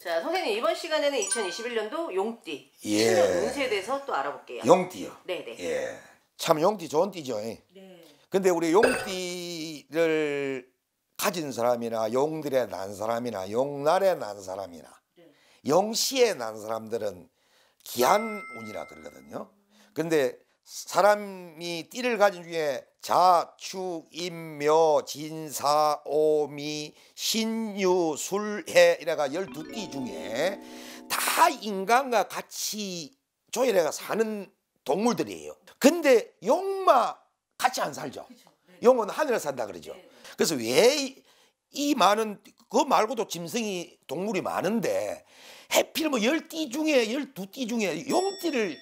자, 선생님 이번 시간에는 2021년도 용띠 예. 신년 운세에 대해서 또 알아볼게요. 용띠요. 네, 네. 예. 참 용띠 좋은 띠죠. 예. 네. 근데 우리 용띠를 가진 사람이나 용들에 난 사람이나 용날에 난 사람이나 네. 용시에 난 사람들은 기한 운이라 그러거든요. 근데 사람이 띠를 가진 중에 자축인묘 진사오미 신유술해 이래가 열두 띠 중에 다 인간과 같이 조이해가 사는 동물들이에요. 근데 용마 같이 안 살죠. 네. 용은 하늘에 산다 그러죠. 네, 네. 그래서 왜 이 많은 그 말고도 짐승이 동물이 많은데 해필 뭐열 띠 중에 열두 띠 중에 용띠를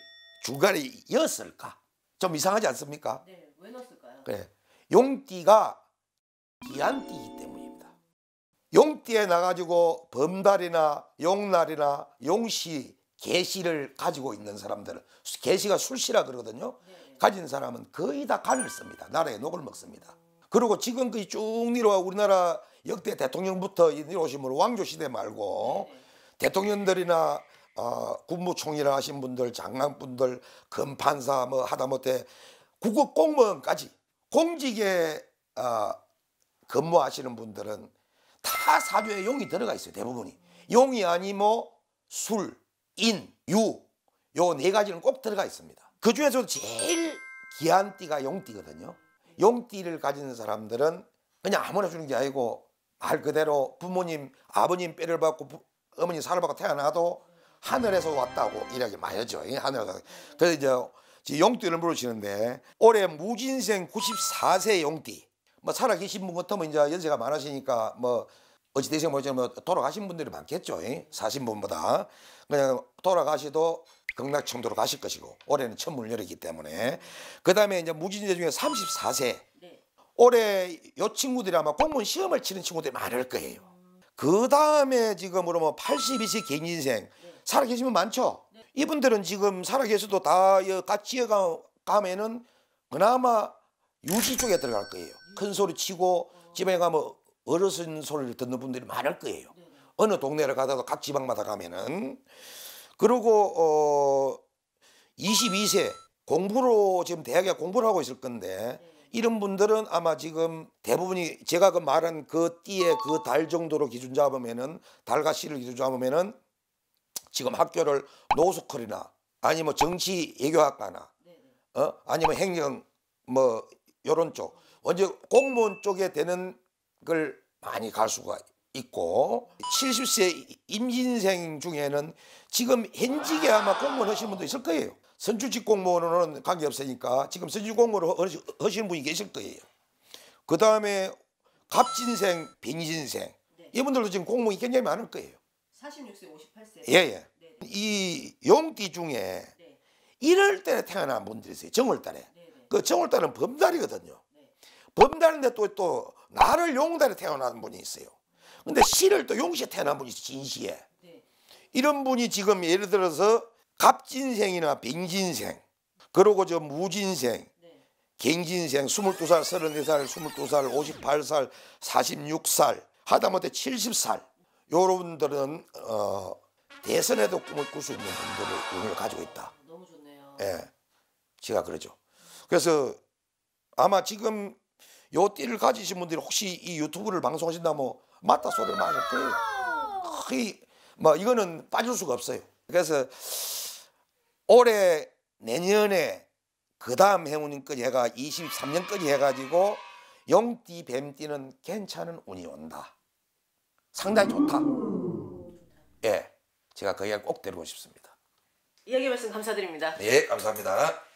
주간에 이었을까? 좀 이상하지 않습니까? 네, 왜 넣었을까요? 그래. 용띠가 기한띠이기 때문입니다. 용띠에 나가지고 범달이나 용날이나 용시, 계시를 가지고 있는 사람들은 계시가 술시라 그러거든요. 네, 네. 가진 사람은 거의 다 간을 씁니다. 나라에 녹을 먹습니다. 그리고 지금 그쭉 내려와 우리나라 역대 대통령부터 내려오심으로 왕조 시대 말고 네. 네. 대통령들이나 어, 국무총리를 하신 분들 장관분들 금판사 뭐 하다못해 국급 공무원까지 공직에 어, 근무하시는 분들은 다 사주에 용이 들어가 있어요 대부분이 용이 아니뭐 술, 인, 유요 네 가지는 꼭 들어가 있습니다 그 중에서도 제일 귀한 띠가 용띠거든요 용띠를 가진 사람들은 그냥 아무나 주는 게 아니고 말 그대로 부모님 아버님 뼈를 받고 부, 어머니 살을 받고 태어나도 하늘에서 왔다고 이야기 많이 하죠. 하늘에서. 그래서 이제 용띠를 물으시는데 올해 무진생 94세 용띠. 뭐 살아 계신 분 같으면 뭐 이제 연세가 많으시니까 뭐 어찌 되시면 모르지 뭐 돌아가신 분들이 많겠죠. 사신 분보다. 그냥 돌아가시도 극락청도로 가실 것이고 올해는 천문열이기 때문에 그다음에 이제 무진제 중에 34세 올해 요 친구들이 아마 공무원 시험을 치는 친구들이 많을 거예요. 그 다음에 지금 으로뭐 82세 갱인인생 살아계시면 많죠. 네. 이분들은 지금 살아계셔도 다 같이 가면은 그나마 유지 쪽에 들어갈 거예요. 음. 큰 소리 치고 어. 집에 가면 어르신 소리를 듣는 분들이 많을 거예요. 네, 네. 어느 동네를 가다가각 지방마다 가면은 그리고 어 22세 공부로 지금 대학에 공부를 하고 있을 건데 이런 분들은 아마 지금 대부분이 제가 그 말한 그띠에그 달 정도로 기준 잡으면은 달과 씨를 기준 잡으면은 지금 학교를 노스쿨이나 아니면 뭐 정치 외교학과나 어? 아니면 뭐 행정 뭐 요런 쪽 언제 공무원 쪽에 되는 걸 많이 갈 수가 있고 70세 임신생 중에는 지금 현직에 아마 공무원 하시는 분도 있을 거예요. 선출직공무원으로는 관계없으니까 지금 선출직 공무원 으로 하시는 분이 계실 거예요. 그 다음에 갑진생, 빙신생 네. 이분들도 지금 공무원이 굉장히 많을 거예요. 46세 58세. 예, 예. 네. 이 용띠 중에 네. 이럴 때 태어난 분들이 있어요. 정월달에. 네, 네, 그 정월달은 범달이거든요. 네. 범달인데 또, 또 나를 용달에 태어난 분이 있어요. 근데 시를 또 용시에 태어난 분이 진시에. 네. 이런 분이 지금 예를 들어서 갑진생이나 빙진생, 그러고 저 무진생, 갱진생 22살, 34살, 22살, 58살, 46살, 하다못해 70살 여러분들은 어, 대선에도 꿈을 꿀 수 있는 분들을 운을 가지고 있다. 아, 너무 좋네요. 예, 제가 그러죠. 그래서 아마 지금 요 띠를 가지신 분들이 혹시 이 유튜브를 방송하신다면 맞다 소리를 많이 할 거예요. 거의 뭐 이거는 빠질 수가 없어요. 그래서 올해 내년에 그 다음 행운인까지 해가 23년까지 해가지고 영띠 뱀띠는 괜찮은 운이 온다. 상당히 좋다. 예, 제가 그이야꼭 데리고 싶습니다. 이야기 말씀 감사드립니다. 예, 감사합니다.